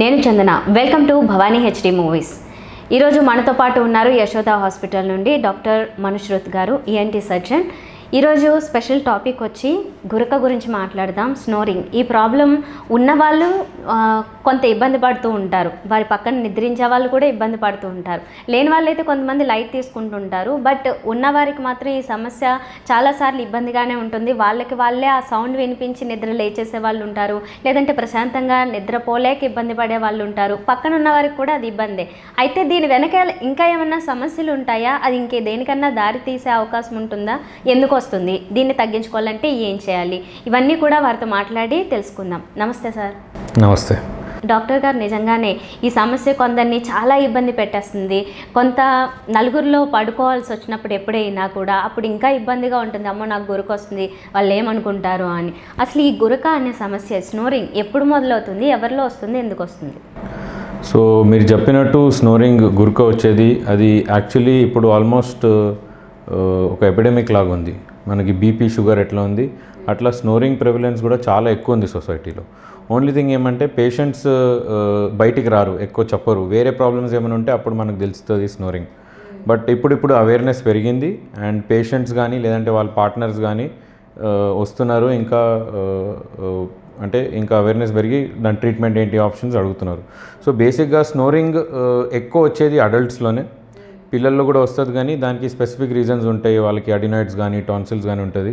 నేను Chandana welcome to Bhavani HD movies ఈరోజు మనతో పాటు ఉన్నారు యశోద హాస్పిటల్ నుండి doctor Manushruth garu ENT e surgeon ఈరోజు స్పెషల్ టాపిక్ వచ్చి గురక గురించి మాట్లాడదాం స్నోరింగ్ ఈ ప్రాబ్లం ఉన్నవాళ్ళు కొంత ఇబ్బంది పడుతూ ఉంటారు వారి పక్కన నిద్రించే వాళ్ళు కూడా ఇబ్బంది పడుతూ ఉంటారు లేని వాళ్ళైతే కొంతమంది లైట్ తీసుకుంటుంటారు బట్ ఉన్నవారికి మాత్రం ఈ సమస్య చాలాసార్లు ఇబ్బందిగానే ఉంటుంది వాళ్ళకి వాళ్ళే ఆ సౌండ్ వినిపించి నిద్ర లేచేసే వాళ్ళు ఉంటారు లేదంటే ప్రశాంతంగా నిద్రపోలేక ఇబ్బంది పడే వాళ్ళు ఉంటారు పక్కన ఉన్న వారికి కూడా అది ఇబ్బందే అయితే దీని వెనక ఇంకా ఏమన్నా సమస్యలు ఉంటాయా అది ఇంకే దేనికన్నా దారి తీసే అవకాశం ఉంటుందా ఎందుకో వస్తుంది దీన్ని తగ్గించుకోవాలంటే ఏం చేయాలి ఇవన్నీ కూడా వారితో మాట్లాడి తెలుసుకుందాం నమస్తే సార్ నమస్తే డాక్టర్ గారు నిజంగానే ఈ సమస్య కొందరిని చాలా ఇబ్బంది పెట్టేస్తుంది కొంత నలుగురిలో పడుకోవాల్సి వచ్చినప్పుడు ఎప్పుడైనా కూడా అప్పుడు ఇంకా ఇబ్బందిగా ఉంటుంది అమ్మో నాకు గురుకు వస్తుంది వాళ్ళు ఏమనుకుంటారు అని అసలు ఈ గురక అనే సమస్య స్నోరింగ్ ఎప్పుడు మొదలవుతుంది ఎవరిలో వస్తుంది ఎందుకు వస్తుంది సో మీరు చెప్పినట్టు స్నోరింగ్ గురుక వచ్చేది అది యాక్చువల్లీ ఇప్పుడు ఆల్మోస్ట్ ఒక ఎపిడెమిక్ లాగా ఉంది మనకి బీపీ షుగర్ ఎట్లా ఉంది అట్లా స్నోరింగ్ ప్రెవిలెన్స్ కూడా చాలా ఎక్కువ ఉంది సొసైటీలో ఓన్లీ థింగ్ ఏమంటే పేషెంట్స్ uh, బయటికి రారు ఎక్కువ చెప్పరు వేరే ప్రాబ్లమ్స్ ఏమైనా ఉంటే అప్పుడు మనకు తెలుస్తుంది స్నోరింగ్ బట్ ఇప్పుడు ఇప్పుడు అవేర్నెస్ పెరిగింది అండ్ పేషెంట్స్ కానీ లేదంటే వాళ్ళ పార్ట్నర్స్ కానీ uh, వస్తున్నారు ఇంకా uh, అంటే ఇంకా అవేర్నెస్ పెరిగి దాని ట్రీట్మెంట్ ఏంటి ఆప్షన్స్ అడుగుతున్నారు సో బేసిక్గా స్నోరింగ్ ఎక్కువ వచ్చేది అడల్ట్స్లోనే పిల్లల్లో కూడా వస్తుంది కానీ దానికి స్పెసిఫిక్ రీజన్స్ ఉంటాయి వాళ్ళకి అడినాయిడ్స్ కానీ టాన్సిల్స్ కానీ ఉంటుంది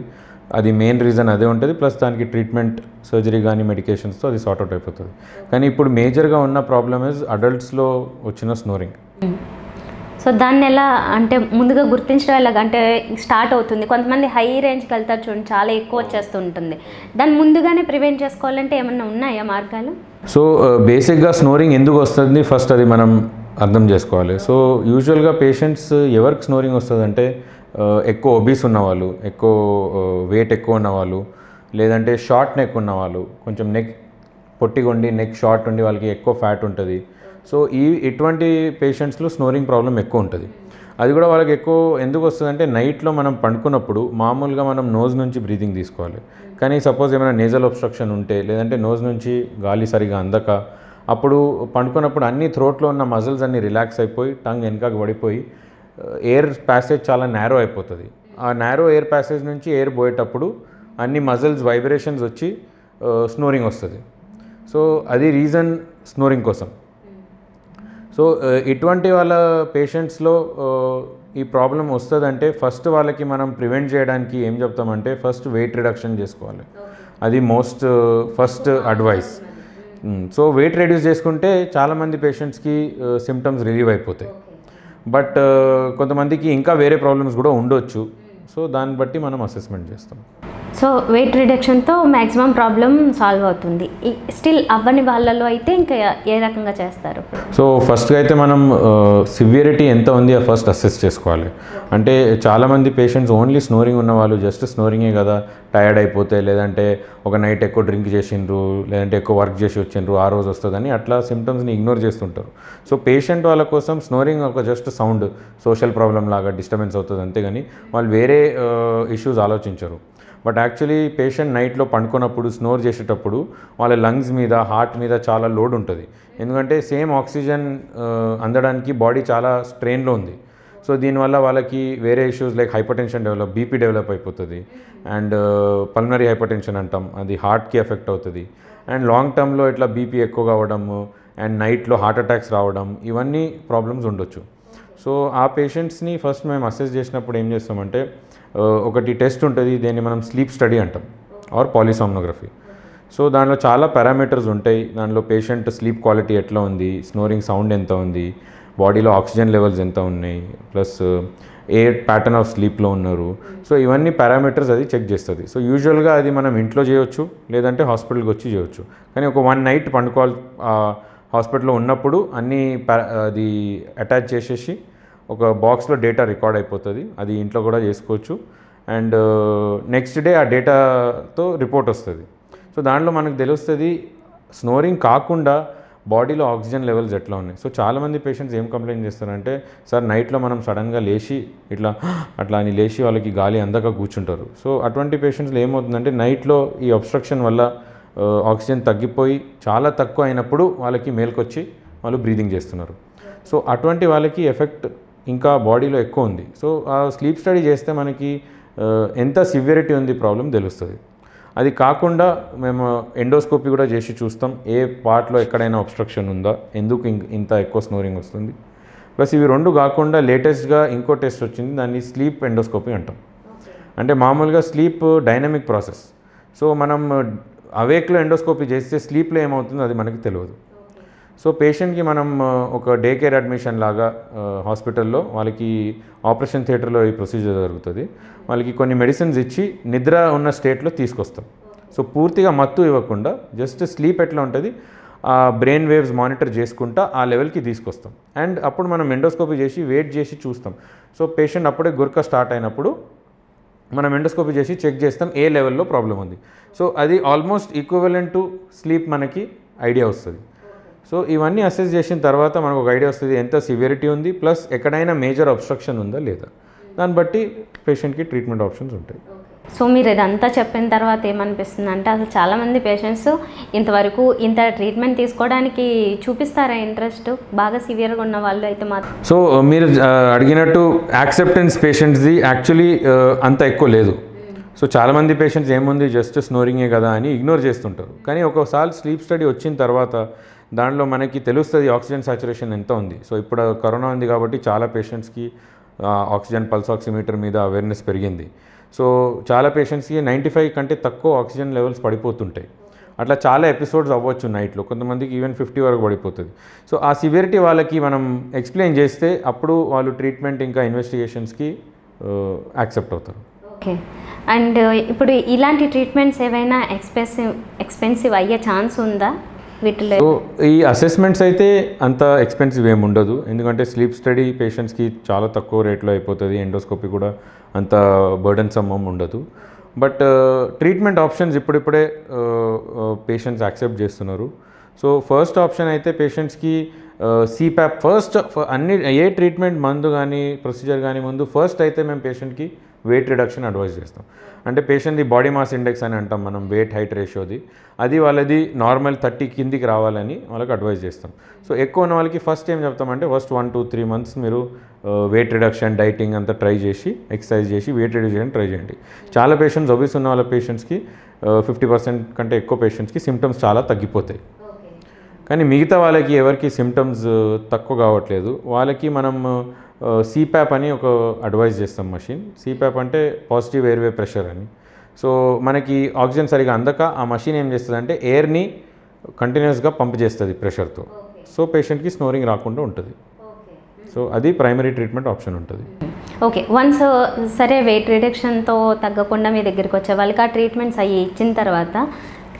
అది మెయిన్ రీజన్ అదే ఉంటుంది ప్లస్ దానికి ట్రీట్మెంట్ సర్జరీ కానీ మెడికేషన్స్తో అది సార్ట్అవుట్ అయిపోతుంది కానీ ఇప్పుడు మేజర్గా ఉన్న ప్రాబ్లమ్ ఇస్ అడల్ట్స్లో వచ్చిన స్నోరింగ్ సో దాన్ని ఎలా అంటే ముందుగా గుర్తించడం ఎలాగంటే స్టార్ట్ అవుతుంది కొంతమంది హై రేంజ్కి వెళ్తారు చూడండి చాలా ఎక్కువ వచ్చేస్తూ ఉంటుంది దాన్ని ముందుగానే ప్రివెంట్ చేసుకోవాలంటే ఏమన్నా ఉన్నాయా మార్గాలు సో బేసిక్గా uh, స్నోరింగ్ ఎందుకు వస్తుంది ఫస్ట్ అది మనం అర్థం చేసుకోవాలి సో యూజువల్గా పేషెంట్స్ ఎవరికి స్నోరింగ్ వస్తుందంటే ఎక్కువ ఒబీస్ ఉన్నవాళ్ళు ఎక్కువ వెయిట్ ఎక్కువ ఉన్నవాళ్ళు లేదంటే షార్ట్ నెక్ ఉన్నవాళ్ళు కొంచెం నెక్ పొట్టిగా ఉండి నెక్ షార్ట్ ఉండి వాళ్ళకి ఎక్కువ ఫ్యాట్ ఉంటుంది సో ఈ ఇటువంటి పేషెంట్స్లో స్నోరింగ్ ప్రాబ్లం ఎక్కువ ఉంటుంది అది కూడా వాళ్ళకి ఎక్కువ ఎందుకు వస్తుందంటే నైట్లో మనం పండుకున్నప్పుడు మామూలుగా మనం నోజ్ నుంచి బ్రీతింగ్ తీసుకోవాలి కానీ సపోజ్ ఏమైనా నేజల్ ఒబ్స్ట్రక్షన్ ఉంటే లేదంటే నోజ్ నుంచి గాలి సరిగా అందక అప్పుడు పండుకున్నప్పుడు అన్ని థ్రోట్లో ఉన్న మజిల్స్ అన్నీ రిలాక్స్ అయిపోయి టంగ్ వెనక పడిపోయి ఎయిర్ uh, ప్యాసేజ్ చాలా నేరో అయిపోతుంది ఆ నేరో ఎయిర్ ప్యాసేజ్ నుంచి ఎయిర్ పోయేటప్పుడు అన్ని మజిల్స్ వైబ్రేషన్స్ వచ్చి స్నోరింగ్ వస్తుంది సో అది రీజన్ స్నోరింగ్ కోసం సో uh, ఇటువంటి వాళ్ళ పేషెంట్స్లో uh, ఈ ప్రాబ్లం వస్తుందంటే ఫస్ట్ వాళ్ళకి మనం ప్రివెంట్ చేయడానికి ఏం చెప్తామంటే ఫస్ట్ వెయిట్ రిడక్షన్ చేసుకోవాలి అది most first advice so weight reduce చేసుకుంటే చాలామంది పేషెంట్స్కి సిమ్టమ్స్ రిలీవ్ అయిపోతాయి బట్ uh, కొంతమందికి ఇంకా వేరే ప్రాబ్లమ్స్ కూడా ఉండొచ్చు సో దాన్ని బట్టి మనం అసెస్మెంట్ చేస్తాం సో వెయిట్ రిడక్షన్తో మ్యాక్సిమం ప్రాబ్లం సాల్వ్ అవుతుంది స్టిల్ అవ్వని వాళ్ళలో అయితే ఇంకా ఏ రకంగా చేస్తారు సో ఫస్ట్గా అయితే మనం సివియరిటీ ఎంత ఉంది ఆ ఫస్ట్ అసెస్ చేసుకోవాలి అంటే చాలామంది పేషెంట్స్ ఓన్లీ స్నోరింగ్ ఉన్న వాళ్ళు జస్ట్ స్నోరింగే కదా టైర్డ్ అయిపోతే లేదంటే ఒక నైట్ ఎక్కువ డ్రింక్ చేసిండ్రు లేదంటే ఎక్కువ వర్క్ చేసి వచ్చిండ్రు ఆ రోజు వస్తుందని అట్లా సిమ్టమ్స్ని ఇగ్నోర్ చేస్తుంటారు సో పేషెంట్ వాళ్ళ కోసం స్నోరింగ్ ఒక జస్ట్ సౌండ్ సోషల్ ప్రాబ్లం లాగా డిస్టర్బెన్స్ అవుతుంది అంతేగాని వాళ్ళు వేరే ఇష్యూస్ ఆలోచించరు బట్ యాక్చువల్లీ పేషెంట్ నైట్లో పండుకున్నప్పుడు స్నోర్ చేసేటప్పుడు వాళ్ళ లంగ్స్ మీద హార్ట్ మీద చాలా లోడ్ ఉంటుంది ఎందుకంటే సేమ్ ఆక్సిజన్ అందడానికి బాడీ చాలా స్ట్రెయిన్లో ఉంది సో దీనివల్ల వాళ్ళకి వేరే issues like hypertension develop BP develop అయిపోతుంది అండ్ హైపర్ హైపర్టెన్షన్ అంటాం అది హార్ట్కి ఎఫెక్ట్ అవుతుంది అండ్ లాంగ్ టర్మ్లో ఇట్లా బీపీ ఎక్కువ కావడము అండ్ నైట్లో హార్ట్ అటాక్స్ రావడం ఇవన్నీ ప్రాబ్లమ్స్ ఉండొచ్చు సో ఆ పేషెంట్స్ని ఫస్ట్ మేము అసెస్ చేసినప్పుడు ఏం చేస్తామంటే ఒకటి టెస్ట్ ఉంటుంది దీన్ని మనం స్లీప్ స్టడీ అంటాం ఆర్ పాలిసామ్నోగ్రఫీ సో దానిలో చాలా పారామీటర్స్ ఉంటాయి దానిలో పేషెంట్ స్లీప్ క్వాలిటీ ఎట్లా ఉంది స్నోరింగ్ సౌండ్ ఎంత ఉంది బాడీలో ఆక్సిజన్ లెవెల్స్ ఎంత ఉన్నాయి ప్లస్ ఏ ప్యాటర్న్ ఆఫ్ స్లీప్లో ఉన్నారు సో ఇవన్నీ పారామీటర్స్ అది చెక్ చేస్తుంది సో యూజువల్గా అది మనం ఇంట్లో చేయొచ్చు లేదంటే హాస్పిటల్కి వచ్చి చేయవచ్చు కానీ ఒక వన్ నైట్ పండుకోవాలి హాస్పిటల్లో ఉన్నప్పుడు అన్నీ అది అటాచ్ చేసేసి ఒక బాక్స్లో డేటా రికార్డ్ అయిపోతుంది అది ఇంట్లో కూడా చేసుకోవచ్చు అండ్ నెక్స్ట్ డే ఆ డేటాతో రిపోర్ట్ వస్తుంది సో దాంట్లో మనకు తెలుస్తుంది స్నోరింగ్ కాకుండా బాడీలో ఆక్సిజన్ లెవెల్స్ ఎట్లా ఉన్నాయి సో చాలామంది పేషెంట్స్ ఏం కంప్లైంట్ చేస్తారంటే సార్ నైట్లో మనం సడన్గా లేచి ఇట్లా అట్లా అని లేచి వాళ్ళకి గాలి అందక కూర్చుంటారు సో అటువంటి పేషెంట్స్లో ఏమవుతుందంటే నైట్లో ఈ అబ్స్ట్రక్షన్ వల్ల ఆక్సిజన్ తగ్గిపోయి చాలా తక్కువ అయినప్పుడు వాళ్ళకి మేల్కొచ్చి వాళ్ళు బ్రీదింగ్ చేస్తున్నారు సో అటువంటి వాళ్ళకి ఎఫెక్ట్ ఇంకా బాడీలో ఎక్కువ ఉంది సో ఆ స్లీప్ స్టడీ చేస్తే మనకి ఎంత సివియరిటీ ఉంది ప్రాబ్లం తెలుస్తుంది అది కాకుండా మేము ఎండోస్కోపీ కూడా చేసి చూస్తాం ఏ పార్ట్లో ఎక్కడైనా ఒబ్స్ట్రక్షన్ ఉందా ఎందుకు ఇంత ఎక్కువ స్నోరింగ్ వస్తుంది ప్లస్ ఇవి రెండు కాకుండా లేటెస్ట్గా ఇంకో టెస్ట్ వచ్చింది దాన్ని స్లీప్ ఎండోస్కోపీ అంటాం అంటే మామూలుగా స్లీప్ డైనమిక్ ప్రాసెస్ సో మనం అవేక్లో ఎండోస్కోపీ చేస్తే స్లీప్లో ఏమవుతుందో అది మనకి తెలియదు సో పేషెంట్కి మనం ఒక డే కేర్ అడ్మిషన్ లాగా హాస్పిటల్లో వాళ్ళకి ఆపరేషన్ థియేటర్లో ఈ ప్రొసీజర్ జరుగుతుంది వాళ్ళకి కొన్ని మెడిసిన్స్ ఇచ్చి నిద్ర ఉన్న స్టేట్లో తీసుకొస్తాం సో పూర్తిగా మత్తు ఇవ్వకుండా జస్ట్ స్లీప్ ఎట్లా ఉంటుంది ఆ బ్రెయిన్ వేవ్స్ మానిటర్ చేసుకుంటా ఆ లెవెల్కి తీసుకొస్తాం అండ్ అప్పుడు మనం ఎండోస్కోపీ చేసి వెయిట్ చేసి చూస్తాం సో పేషెంట్ అప్పుడే గురక స్టార్ట్ అయినప్పుడు మనం ఎండోస్కోపీ చేసి చెక్ చేస్తాం ఏ లెవెల్లో ప్రాబ్లం ఉంది సో అది ఆల్మోస్ట్ ఈక్వెలెంట్ టు స్లీప్ మనకి ఐడియా వస్తుంది సో ఇవన్నీ అసెస్ చేసిన తర్వాత మనకు ఒక ఐడియా వస్తుంది ఎంత సివియరిటీ ఉంది ప్లస్ ఎక్కడైనా మేజర్ అబ్స్ట్రక్షన్ ఉందా లేదా దాన్ని బట్టి పేషెంట్కి ట్రీట్మెంట్ ఆప్షన్స్ ఉంటాయి సో మీరు ఇదంతా చెప్పిన తర్వాత ఏమనిపిస్తుంది అంటే అసలు చాలామంది పేషెంట్స్ ఇంతవరకు ఇంత ట్రీట్మెంట్ తీసుకోవడానికి చూపిస్తారా ఇంట్రెస్ట్ బాగా సివియర్గా ఉన్న వాళ్ళు అయితే మాత్రం సో మీరు అడిగినట్టు యాక్సెప్టెన్స్ పేషెంట్స్ది యాక్చువల్లీ అంత ఎక్కువ లేదు సో చాలామంది పేషెంట్స్ ఏముంది జస్ట్ స్నోరింగే కదా అని ఇగ్నోర్ చేస్తుంటారు కానీ ఒకసారి స్లీప్ స్టడీ వచ్చిన తర్వాత దాంట్లో మనకి తెలుస్తుంది ఆక్సిజన్ సాచురేషన్ ఎంత ఉంది సో ఇప్పుడు కరోనా ఉంది కాబట్టి చాలా పేషెంట్స్కి ఆక్సిజన్ పల్స్ ఆక్సిమీటర్ మీద అవేర్నెస్ పెరిగింది సో చాలా పేషెంట్స్కి నైంటీ ఫైవ్ కంటే తక్కువ ఆక్సిజన్ లెవెల్స్ పడిపోతుంటాయి అట్లా చాలా ఎపిసోడ్స్ అవ్వచ్చు నైట్లో కొంతమందికి ఈవెన్ ఫిఫ్టీ వరకు పడిపోతుంది సో ఆ సివియరిటీ వాళ్ళకి మనం ఎక్స్ప్లెయిన్ చేస్తే అప్పుడు వాళ్ళు ట్రీట్మెంట్ ఇంకా ఇన్వెస్టిగేషన్స్కి యాక్సెప్ట్ అవుతారు ఓకే అండ్ ఇప్పుడు ఇలాంటి ట్రీట్మెంట్స్ ఏవైనా ఎక్స్పెన్సివ్ ఎక్స్పెన్సివ్ అయ్యే ఛాన్స్ ఉందా వీటిలో ఈ అసెస్మెంట్స్ అయితే అంత ఎక్స్పెన్సివ్ ఏమి ఉండదు ఎందుకంటే స్లీప్ స్టడీ పేషెంట్స్కి చాలా తక్కువ రేట్లో అయిపోతుంది ఎండోస్కోపీ కూడా అంత బర్డన్ సమ్మం ఉండదు బట్ ట్రీట్మెంట్ ఆప్షన్స్ ఇప్పుడిప్పుడే పేషెంట్స్ uh, యాక్సెప్ట్ uh, చేస్తున్నారు సో ఫస్ట్ ఆప్షన్ అయితే పేషెంట్స్కి సిప్యాప్ ఫస్ట్ అన్ని ఏ ట్రీట్మెంట్ మందు కానీ ప్రొసీజర్ కానీ ముందు ఫస్ట్ అయితే మేము పేషెంట్కి వెయిట్ రిడక్షన్ అడ్వైజ్ చేస్తాం అంటే పేషెంట్ది బాడీ మాస్ ఇండెక్స్ అని అంటాం మనం వెయిట్ హైట్ రేషియోది అది వాళ్ళది నార్మల్ థర్టీ కిందికి రావాలని వాళ్ళకి అడ్వైజ్ చేస్తాం సో ఎక్కువ ఉన్న వాళ్ళకి ఫస్ట్ ఏం చెప్తామంటే first one two three months మీరు వెయిట్ రిడక్షన్ డైటింగ్ అంతా ట్రై చేసి ఎక్సర్సైజ్ చేసి వెయిట్ రిడ్యూస్ చేయడం ట్రై చేయండి చాలా పేషెంట్స్ ఒబీస్ ఉన్న వాళ్ళ పేషెంట్స్కి ఫిఫ్టీ పర్సెంట్ కంటే ఎక్కువ పేషెంట్స్కి సిమ్టమ్స్ చాలా తగ్గిపోతాయి కానీ మిగతా వాళ్ళకి ఎవరికి సిమ్టమ్స్ uh, తక్కువ కావట్లేదు వాళ్ళకి మనం సిప్యాప్ అని ఒక అడ్వైజ్ చేస్తాం మషిన్ సిప్యాప్ అంటే పాజిటివ్ ఎయిర్వే ప్రెషర్ అని సో మనకి ఆక్సిజన్ సరిగా అందక ఆ మషిన్ ఏం చేస్తుంది అంటే ఎయిర్ని కంటిన్యూస్గా పంప్ చేస్తుంది ప్రెషర్తో సో పేషెంట్కి స్నోరింగ్ రాకుండా ఉంటుంది సో అది ప్రైమరీ ట్రీట్మెంట్ ఆప్షన్ ఉంటుంది ఓకే వన్స్ సరే వెయిట్ రిడక్షన్తో తగ్గకుండా మీ దగ్గరికి వచ్చే వాళ్ళకి ఆ ట్రీట్మెంట్స్ అవి ఇచ్చిన తర్వాత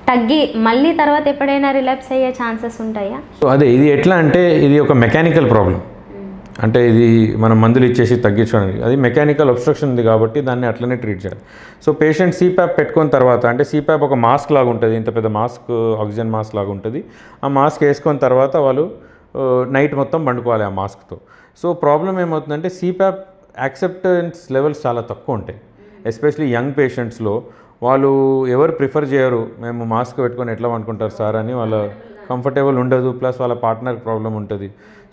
తగ్గి మళ్ళీ తర్వాత ఎప్పుడైనా రిలాప్స్ అయ్యే ఛాన్సెస్ ఉంటాయా సో అదే ఇది ఎట్లా అంటే ఇది ఒక మెకానికల్ ప్రాబ్లం అంటే ఇది మనం మందులు ఇచ్చేసి తగ్గించడానికి అది మెకానికల్ అబ్స్ట్రక్షన్ ఉంది కాబట్టి దాన్ని అట్లనే ట్రీట్ చేయాలి సో పేషెంట్ సీప్యాప్ పెట్టుకున్న తర్వాత అంటే సీప్యాప్ ఒక మాస్క్ లాగా ఉంటుంది ఇంత పెద్ద మాస్క్ ఆక్సిజన్ మాస్క్ లాగా ఉంటుంది ఆ మాస్క్ వేసుకున్న తర్వాత వాళ్ళు నైట్ మొత్తం పండుకోవాలి ఆ మాస్క్తో సో ప్రాబ్లం ఏమవుతుందంటే సీప్యాప్ యాక్సెప్టెన్స్ లెవెల్స్ చాలా తక్కువ ఉంటాయి ఎస్పెషలీ యంగ్ పేషెంట్స్లో వాళ్ళు ఎవరు ప్రిఫర్ చేయరు మేము మాస్క్ పెట్టుకొని ఎట్లా అనుకుంటారు సార్ అని వాళ్ళ కంఫర్టబుల్ ఉండదు ప్లస్ వాళ్ళ పార్ట్నర్ ప్రాబ్లం ఉంటుంది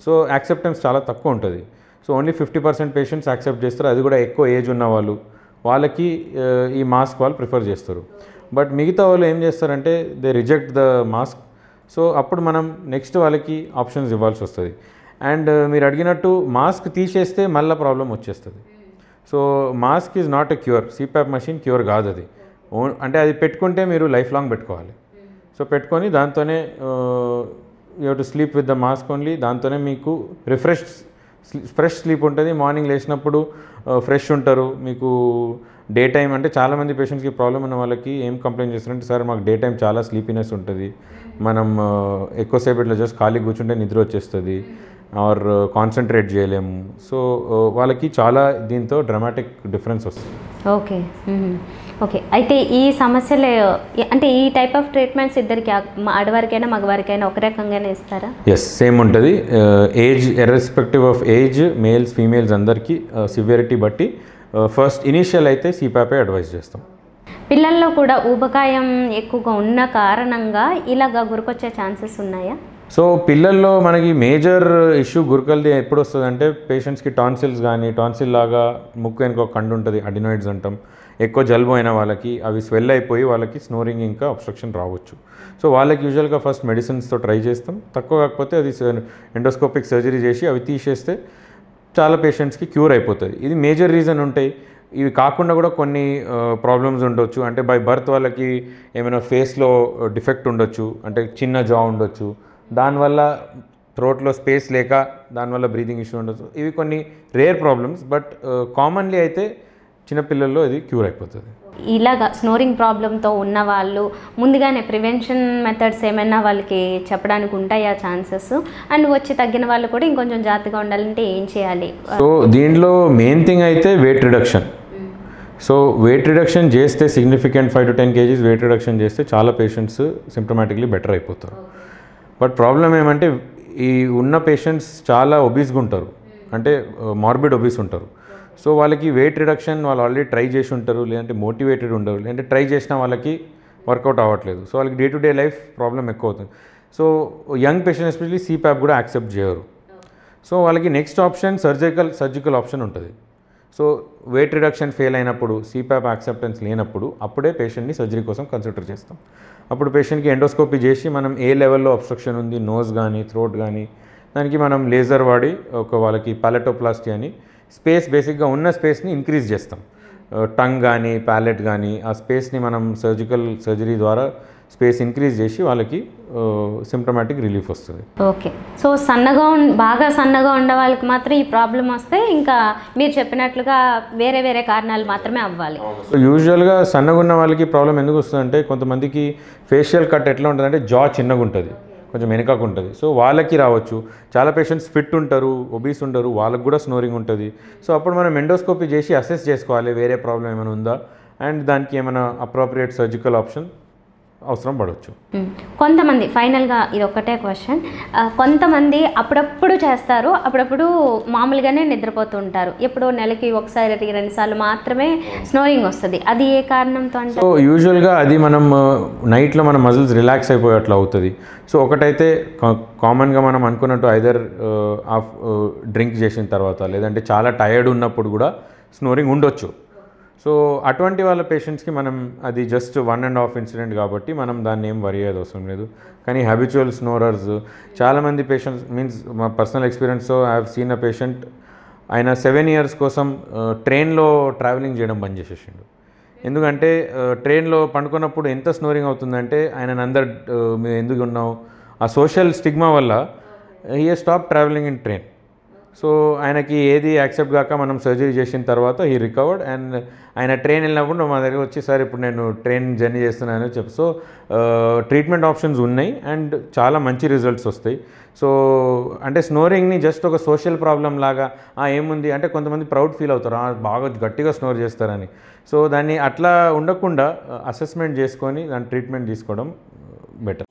సో యాక్సెప్టెన్స్ చాలా తక్కువ ఉంటుంది so only fifty percent patients accept చేస్తారు అది కూడా ఎక్కువ ఏజ్ ఉన్న వాళ్ళు వాళ్ళకి uh, ఈ మాస్క్ వాళ్ళు ప్రిఫర్ చేస్తారు బట్ మిగతా వాళ్ళు ఏం చేస్తారంటే they reject the mask so అప్పుడు మనం నెక్స్ట్ వాళ్ళకి ఆప్షన్స్ ఇవ్వాల్సి వస్తుంది అండ్ uh, మీరు అడిగినట్టు మాస్క్ తీసేస్తే మళ్ళీ ప్రాబ్లం వచ్చేస్తుంది so mask is not a cure CPAP machine cure కాదు అది అంటే అది పెట్టుకుంటే మీరు లైఫ్ లాంగ్ పెట్టుకోవాలి సో పెట్టుకొని దాంతోనే you to sleep with the mask only దాంతోనే మీకు రిఫ్రెష్ ఫ్రెష్ స్లీప్ ఉంటుంది మార్నింగ్ లేచినప్పుడు ఫ్రెష్ ఉంటారు మీకు డే టైం అంటే చాలామంది పేషెంట్స్కి ప్రాబ్లం ఉన్న వాళ్ళకి ఏం కంప్లైంట్ చేస్తారంటే సార్ మాకు డే టైం చాలా స్లీపీనెస్ ఉంటుంది hmm. మనం ఎక్కువసేపు ఇట్లా జస్ట్ ఖాళీ కూర్చుంటే నిద్ర వచ్చేస్తుంది ఆర్ కాన్సన్ట్రేట్ uh, చేయలేము సో uh, వాళ్ళకి చాలా దీంతో డ్రామాటిక్ డిఫరెన్స్ వస్తుంది ఓకే ఓకే అయితే ఈ సమస్యలే అంటే ఈ టైప్ ఆఫ్ ట్రీట్మెంట్స్ ఇద్దరికి ఆడవారికైనా మగవారికైనా ఒక రకంగానే ఇస్తారా ఎస్ సేమ్ ఉంటుంది age irrespective of age males females అందరికీ సివియరిటీ uh, బట్టి ఫస్ట్ ఇనీషియల్ అయితే సిపాపే అడ్వైజ్ చేస్తాం పిల్లల్లో కూడా ఊబకాయం ఎక్కువగా ఉన్న కారణంగా ఇలాగా గురికొచ్చే ఛాన్సెస్ ఉన్నాయా సో పిల్లల్లో మనకి మేజర్ ఇష్యూ గురుకల్ది ఎప్పుడు వస్తుంది అంటే పేషెంట్స్కి టాన్సిల్స్ కానీ టాన్సిల్ లాగా ముక్కు వెనుక కండు ఉంటుంది అడినాయిడ్స్ అంటాం ఎక్కువ జలుబు అయిన వాళ్ళకి అవి స్వెల్ అయిపోయి వాళ్ళకి స్నోరింగ్ ఇంకా అబ్స్ట్రక్షన్ రావచ్చు సో వాళ్ళకి యూజువల్గా ఫస్ట్ మెడిసిన్స్తో ట్రై చేస్తాం తక్కువ కాకపోతే అది ఎండోస్కోపిక్ సర్జరీ చేసి అవి తీసేస్తే చాలా పేషెంట్స్కి క్యూర్ అయిపోతుంది ఇది మేజర్ రీజన్ ఉంటాయి ఇవి కాకుండా కూడా కొన్ని ప్రాబ్లమ్స్ ఉండొచ్చు అంటే బై బర్త్ వాళ్ళకి ఏమైనా ఫేస్లో డిఫెక్ట్ ఉండొచ్చు అంటే చిన్న జా ఉండొచ్చు దానివల్ల థ్రోట్లో స్పేస్ లేక దానివల్ల బ్రీతింగ్ ఇష్యూ ఉండొచ్చు ఇవి కొన్ని రేర్ ప్రాబ్లమ్స్ బట్ కామన్లీ అయితే చిన్నపిల్లల్లో ఇది క్యూర్ అయిపోతుంది ఇలాగ స్నోరింగ్ ప్రాబ్లంతో ఉన్న వాళ్ళు ముందుగానే ప్రివెన్షన్ మెథడ్స్ ఏమైనా వాళ్ళకి చెప్పడానికి ఉంటాయా ఛాన్సెస్ అండ్ వచ్చి తగ్గిన వాళ్ళు కూడా ఇంకొంచెం జాగ్రత్తగా ఉండాలంటే ఏం చేయాలి సో దీంట్లో మెయిన్ థింగ్ అయితే weight reduction so weight reduction చేస్తే significant five to ten KGs weight reduction చేస్తే చాలా పేషెంట్స్ సిమ్టమాటిక్లీ బెటర్ అయిపోతారు బట్ ప్రాబ్లం ఏమంటే ఈ ఉన్న పేషెంట్స్ చాలా ఒబీస్గా ఉంటారు అంటే మార్బిడ్ uh, ఒబీస్ ఉంటారు సో వాళ్ళకి వెయిట్ రిడక్షన్ వాళ్ళు ఆల్రెడీ ట్రై చేసి ఉంటారు లేదంటే మోటివేటెడ్ ఉండరు లేదంటే ట్రై చేసిన వాళ్ళకి వర్కౌట్ అవ్వట్లేదు సో వాళ్ళకి day to day life problem ఎక్కువ అవుతుంది so young patient especially CPAP కూడా యాక్సెప్ట్ చేయరు సో వాళ్ళకి next option surgical surgical option ఉంటుంది సో వెయిట్ రిడక్షన్ ఫెయిల్ అయినప్పుడు సిప్యాప్ యాక్సెప్టెన్స్ లేనప్పుడు అప్పుడే పేషెంట్ని సర్జరీ కోసం కన్సిడర్ చేస్తాం అప్పుడు పేషెంట్కి ఎండోస్కోపీ చేసి మనం ఏ లెవెల్లో అబ్స్ట్రక్షన్ ఉంది నోస్ కానీ థ్రోట్ కానీ దానికి మనం లేజర్ వాడి ఒక వాళ్ళకి పాలెటోప్లాస్టీ అని స్పేస్ బేసిక్గా ఉన్న స్పేస్ని ఇంక్రీజ్ చేస్తాం టంగ్ కానీ ప్యాలెట్ కానీ ఆ స్పేస్ని మనం సర్జికల్ సర్జరీ ద్వారా స్పేస్ ఇంక్రీజ్ చేసి వాళ్ళకి సిమ్టమాటిక్ రిలీఫ్ వస్తుంది ఓకే సో సన్నగా బాగా సన్నగా ఉండే వాళ్ళకి మాత్రం ఈ ప్రాబ్లం వస్తే ఇంకా మీరు చెప్పినట్లుగా వేరే వేరే కారణాలు మాత్రమే అవ్వాలి సో యూజువల్గా సన్నగా ఉన్న వాళ్ళకి ప్రాబ్లం ఎందుకు వస్తుందంటే కొంతమందికి ఫేషియల్ కట్ ఎట్లా ఉంటుందంటే జా చిన్నగా ఉంటుంది కొంచెం వెనకకు ఉంటుంది సో వాళ్ళకి రావచ్చు చాలా పేషెంట్స్ ఫిట్ ఉంటారు ఒబీస్ ఉంటారు వాళ్ళకి కూడా స్నోరింగ్ ఉంటుంది సో అప్పుడు మనం ఎండోస్కోపీ చేసి అసెస్ చేసుకోవాలి వేరే ప్రాబ్లం ఏమైనా ఉందా అండ్ దానికి ఏమైనా అప్రోప్రియేట్ సర్జికల్ ఆప్షన్ అవసరం పడవచ్చు కొంతమంది ఫైనల్గా ఇది ఒక్కటే క్వశ్చన్ కొంతమంది అప్పుడప్పుడు చేస్తారు అప్పుడప్పుడు మామూలుగానే నిద్రపోతుంటారు ఎప్పుడో నెలకి ఒకసారి రెండుసార్లు మాత్రమే స్నోయింగ్ వస్తుంది అది ఏ కారణంతో అంటే సో యూజువల్గా అది మనం నైట్లో మన మజిల్స్ రిలాక్స్ అయిపోయేట్లు అవుతుంది సో ఒకటైతే కామన్గా మనం అనుకున్నట్టు ఐదర్ డ్రింక్ చేసిన తర్వాత లేదంటే చాలా టైర్డ్ ఉన్నప్పుడు కూడా స్నోరింగ్ ఉండొచ్చు సో అటువంటి వాళ్ళ పేషెంట్స్కి మనం అది just one and half incident కాబట్టి మనం దాన్ని ఏం వరి అయ్యేది అవసరం లేదు కానీ హ్యాబిచువల్ స్నోరర్స్ చాలామంది పేషెంట్స్ మీన్స్ మా పర్సనల్ ఎక్స్పీరియన్స్తో I have seen a patient ఆయన సెవెన్ ఇయర్స్ కోసం ట్రైన్లో uh, ట్రావెలింగ్ చేయడం బంద్ చేసేసిండు ఎందుకంటే ట్రైన్లో uh, పండుకున్నప్పుడు ఎంత స్నోరింగ్ అవుతుందంటే ఆయన అందరు uh, మీరు ఎందుకు ఉన్నావు ఆ సోషల్ స్టిగ్మా వల్ల he stop travelling in train so ఆయనకి ఏది యాక్సెప్ట్ కాక మనం సర్జరీ చేసిన తర్వాత ఈ రికవర్డ్ అండ్ ఆయన ట్రైన్ వెళ్ళినప్పుడు మా దగ్గర వచ్చి సార్ ఇప్పుడు నేను ట్రైన్ జర్నీ చేస్తున్నాను చెప్పి సో ట్రీట్మెంట్ ఆప్షన్స్ ఉన్నాయి అండ్ చాలా మంచి రిజల్ట్స్ వస్తాయి సో అంటే స్నోరింగ్ని జస్ట్ ఒక సోషల్ ప్రాబ్లం లాగా ఏముంది అంటే కొంతమంది ప్రౌడ్ ఫీల్ అవుతారు బాగా గట్టిగా స్నోర్ చేస్తారని సో దాన్ని అట్లా ఉండకుండా అసెస్మెంట్ చేసుకొని దాని ట్రీట్మెంట్ తీసుకోవడం బెటర్